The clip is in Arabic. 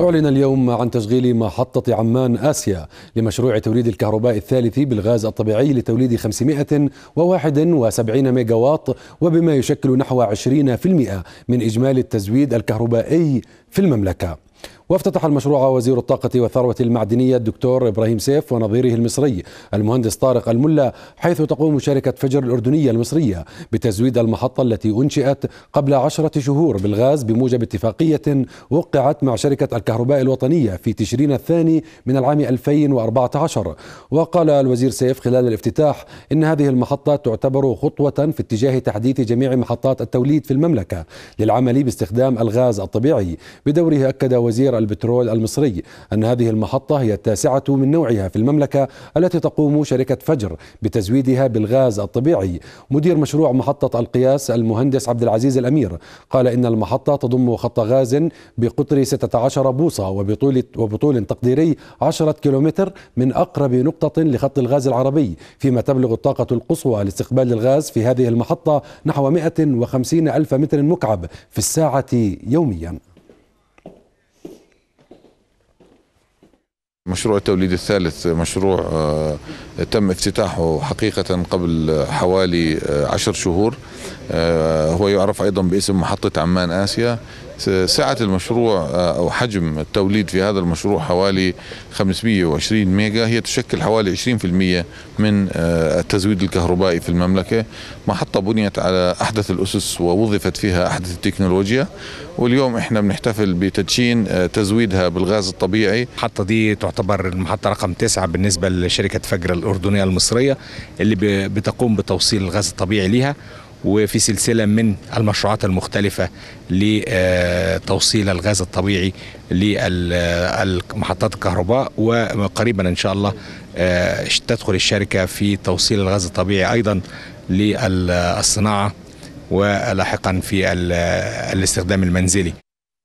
أعلن اليوم عن تشغيل محطة عمان آسيا لمشروع توليد الكهرباء الثالث بالغاز الطبيعي لتوليد 571 ميجاوات وبما يشكل نحو 20% من إجمالي التزويد الكهربائي في المملكة وافتتح المشروع وزير الطاقة والثروة المعدنية الدكتور إبراهيم سيف ونظيره المصري المهندس طارق الملا حيث تقوم شركة فجر الأردنية المصرية بتزويد المحطة التي أنشئت قبل عشرة شهور بالغاز بموجب اتفاقية وقعت مع شركة الكهرباء الوطنية في تشرين الثاني من العام 2014 وقال الوزير سيف خلال الافتتاح إن هذه المحطة تعتبر خطوة في اتجاه تحديث جميع محطات التوليد في المملكة للعمل باستخدام الغاز الطبيعي بدوره أكد وزير مصادر البترول المصري أن هذه المحطة هي التاسعة من نوعها في المملكة التي تقوم شركة فجر بتزويدها بالغاز الطبيعي مدير مشروع محطة القياس المهندس عبد العزيز الأمير قال إن المحطة تضم خط غاز بقطر 16 بوصة وبطول, وبطول تقديري 10 كيلومتر من أقرب نقطة لخط الغاز العربي فيما تبلغ الطاقة القصوى لاستقبال الغاز في هذه المحطة نحو 150 ألف متر مكعب في الساعة يومياً مشروع التوليد الثالث مشروع آه، تم افتتاحه حقيقة قبل حوالي آه، عشر شهور آه، هو يعرف أيضا باسم محطة عمان آسيا سعة المشروع آه، أو حجم التوليد في هذا المشروع حوالي 520 ميجا هي تشكل حوالي 20% من آه، التزويد الكهربائي في المملكة محطة بنيت على أحدث الأسس ووظفت فيها أحدث التكنولوجيا واليوم إحنا بنحتفل بتدشين آه، تزويدها بالغاز الطبيعي المحطة دي تعتبر المحطة رقم تسعة بالنسبة لشركة فجر الأردنية المصرية اللي بتقوم بتوصيل الغاز الطبيعي ليها وفي سلسلة من المشروعات المختلفة لتوصيل الغاز الطبيعي لمحطات الكهرباء وقريبا إن شاء الله آه، تدخل الشركة في توصيل الغاز الطبيعي أيضا للصناعة ولاحقا في الاستخدام المنزلي